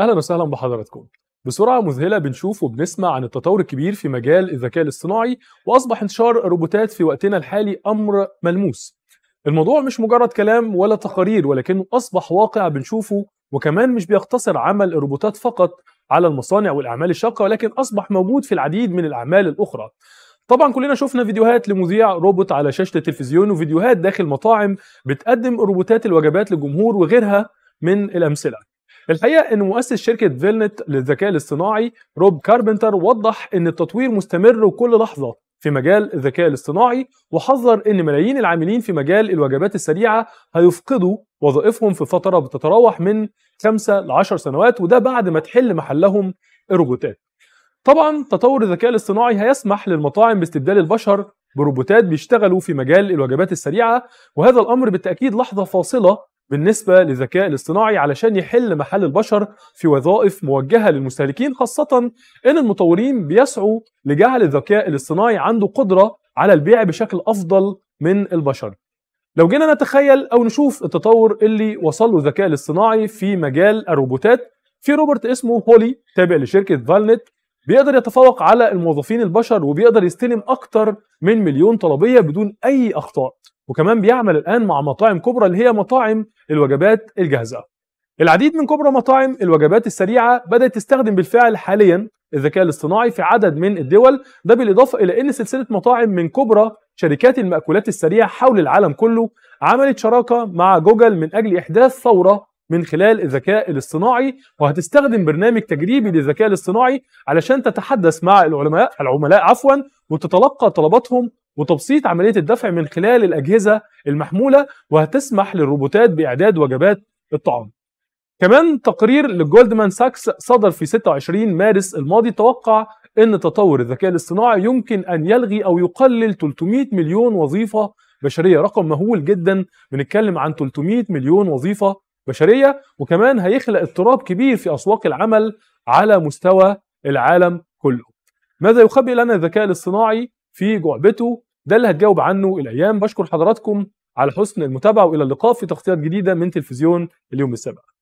اهلا وسهلا بحضراتكم بسرعة مذهلة بنشوف وبنسمع عن التطور الكبير في مجال الذكاء الاصطناعي وأصبح انتشار الروبوتات في وقتنا الحالي أمر ملموس الموضوع مش مجرد كلام ولا تقارير ولكنه أصبح واقع بنشوفه وكمان مش بيقتصر عمل الروبوتات فقط على المصانع والأعمال الشاقة ولكن أصبح موجود في العديد من الأعمال الأخرى طبعا كلنا شفنا فيديوهات لمذيع روبوت على شاشة التلفزيون وفيديوهات داخل مطاعم بتقدم روبوتات الوجبات للجمهور وغيرها من الأمثلة الحقيقه ان مؤسس شركه فيلنت للذكاء الاصطناعي روب كاربنتر وضح ان التطوير مستمر وكل لحظه في مجال الذكاء الاصطناعي وحذر ان ملايين العاملين في مجال الوجبات السريعه هيفقدوا وظائفهم في فتره بتتراوح من 5 ل 10 سنوات وده بعد ما تحل محلهم الروبوتات. طبعا تطور الذكاء الاصطناعي هيسمح للمطاعم باستبدال البشر بروبوتات بيشتغلوا في مجال الوجبات السريعه وهذا الامر بالتاكيد لحظه فاصله بالنسبة للذكاء الاصطناعي علشان يحل محل البشر في وظائف موجهة للمستهلكين خاصة إن المطورين بيسعوا لجعل الذكاء الاصطناعي عنده قدرة على البيع بشكل أفضل من البشر لو جينا نتخيل أو نشوف التطور اللي وصل له الذكاء الاصطناعي في مجال الروبوتات في روبوت اسمه هولي تابع لشركة فالنت بيقدر يتفوق على الموظفين البشر وبيقدر يستلم أكتر من مليون طلبية بدون أي أخطاء وكمان بيعمل الآن مع مطاعم كبرى اللي هي مطاعم الوجبات الجاهزة العديد من كبرى مطاعم الوجبات السريعة بدأت تستخدم بالفعل حاليا الذكاء الاصطناعي في عدد من الدول ده بالإضافة إلى أن سلسلة مطاعم من كبرى شركات المأكولات السريعة حول العالم كله عملت شراكة مع جوجل من أجل إحداث ثورة من خلال الذكاء الاصطناعي وهتستخدم برنامج تجريبي للذكاء الاصطناعي علشان تتحدث مع العلماء العملاء عفوا وتتلقى طلباتهم وتبسيط عمليه الدفع من خلال الاجهزه المحموله وهتسمح للروبوتات باعداد وجبات الطعام. كمان تقرير لجولدمان ساكس صدر في 26 مارس الماضي توقع ان تطور الذكاء الاصطناعي يمكن ان يلغي او يقلل 300 مليون وظيفه بشريه رقم مهول جدا بنتكلم عن 300 مليون وظيفه بشريه وكمان هيخلق اضطراب كبير في اسواق العمل على مستوى العالم كله ماذا يخبئ لنا الذكاء الاصطناعي في جعبته ده اللي هتجاوب عنه الايام بشكر حضراتكم على حسن المتابعه والى اللقاء في تغطيات جديده من تلفزيون اليوم السابع